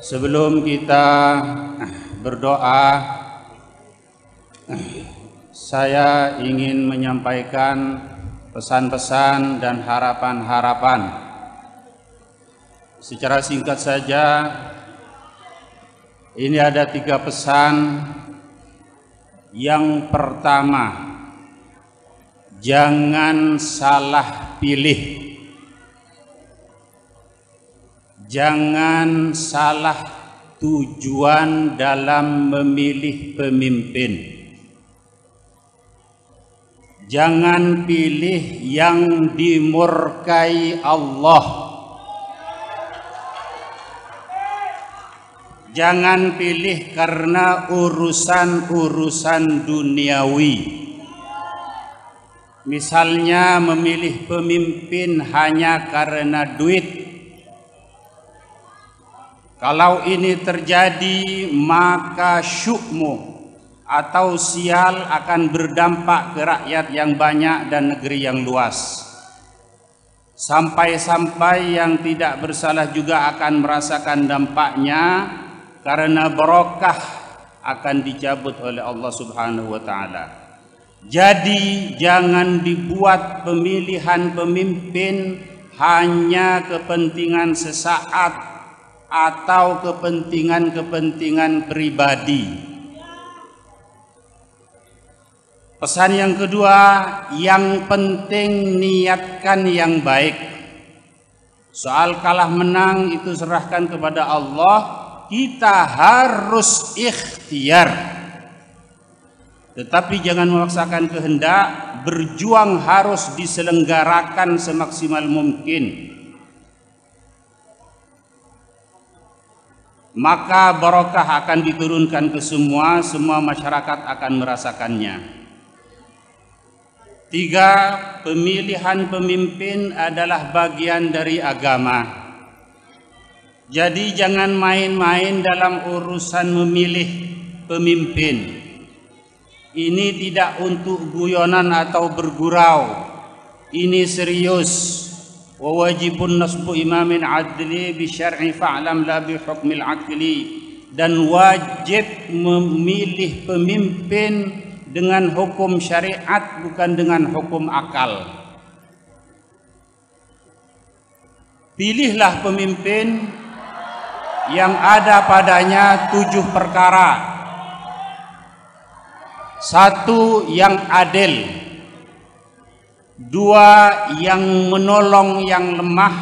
Sebelum kita berdoa, saya ingin menyampaikan pesan-pesan dan harapan-harapan. Secara singkat saja, ini ada tiga pesan. Yang pertama, jangan salah pilih jangan salah tujuan dalam memilih pemimpin. Jangan pilih yang dimurkai Allah. Jangan pilih karena urusan-urusan duniawi. Misalnya memilih pemimpin hanya karena duit kalau ini terjadi maka syukmu atau sial akan berdampak ke rakyat yang banyak dan negeri yang luas. Sampai-sampai yang tidak bersalah juga akan merasakan dampaknya karena barokah akan dicabut oleh Allah Subhanahu wa taala. Jadi jangan dibuat pemilihan pemimpin hanya kepentingan sesaat atau kepentingan-kepentingan pribadi. Pesan yang kedua, yang penting niatkan yang baik. Soal kalah menang itu serahkan kepada Allah. Kita harus ikhtiar. Tetapi jangan memaksakan kehendak, berjuang harus diselenggarakan semaksimal mungkin. maka barokah akan diturunkan ke semua, semua masyarakat akan merasakannya. Tiga, pemilihan pemimpin adalah bagian dari agama. Jadi jangan main-main dalam urusan memilih pemimpin. Ini tidak untuk guyonan atau bergurau. Ini serius. وواجب نصب إمام عدل بشرع فعلم لا بحكم العقli dan wajib memilih pemimpin dengan hukum syariat bukan dengan hukum akal pilihlah pemimpin yang ada padanya tujuh perkara satu yang adil dua yang menolong yang lemah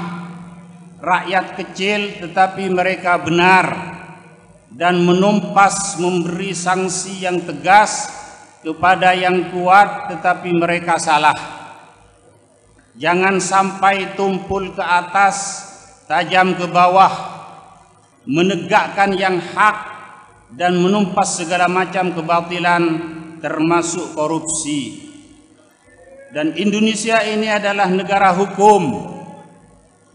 rakyat kecil tetapi mereka benar dan menumpas memberi sanksi yang tegas kepada yang kuat tetapi mereka salah jangan sampai tumpul ke atas tajam ke bawah menegakkan yang hak dan menumpas segala macam kebatilan termasuk korupsi dan Indonesia ini adalah negara hukum.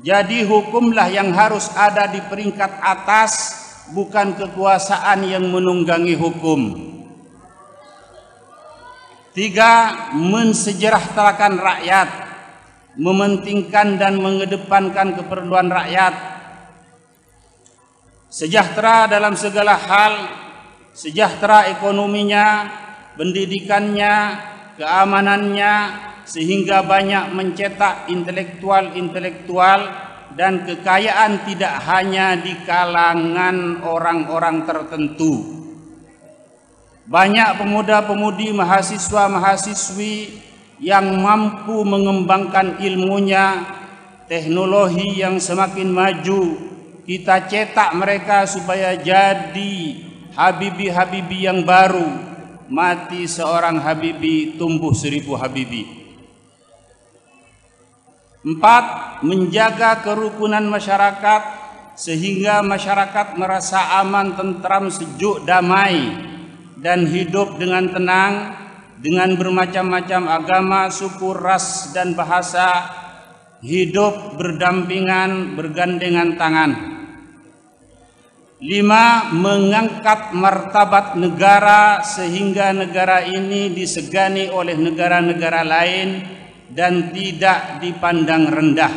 Jadi hukumlah yang harus ada di peringkat atas bukan kekuasaan yang menunggangi hukum. Tiga, mensejahterakan rakyat, mementingkan dan mengedepankan keperluan rakyat. Sejahtera dalam segala hal, sejahtera ekonominya, pendidikannya, keamanannya sehingga banyak mencetak intelektual-intelektual dan kekayaan tidak hanya di kalangan orang-orang tertentu. Banyak pemuda-pemudi mahasiswa-mahasiswi yang mampu mengembangkan ilmunya, teknologi yang semakin maju, kita cetak mereka supaya jadi habibi-habibi yang baru, mati seorang Habibi tumbuh seribu Habibi empat menjaga kerukunan masyarakat sehingga masyarakat merasa aman, tentram, sejuk, damai dan hidup dengan tenang dengan bermacam-macam agama, suku, ras dan bahasa hidup berdampingan, bergandengan tangan. Lima, mengangkat martabat negara sehingga negara ini disegani oleh negara-negara lain dan tidak dipandang rendah.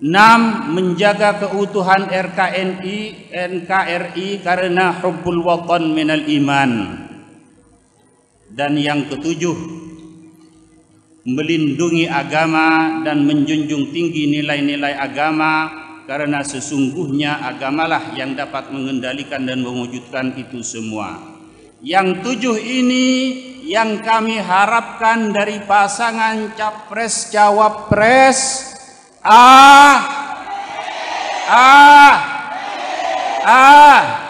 Enam, menjaga keutuhan RKNI, NKRI karena hubbul waqan minal iman. Dan yang ketujuh, melindungi agama dan menjunjung tinggi nilai-nilai agama karena sesungguhnya agamalah yang dapat mengendalikan dan mewujudkan itu semua. Yang tujuh ini yang kami harapkan dari pasangan capres cawapres A ah. A ah. A, ah.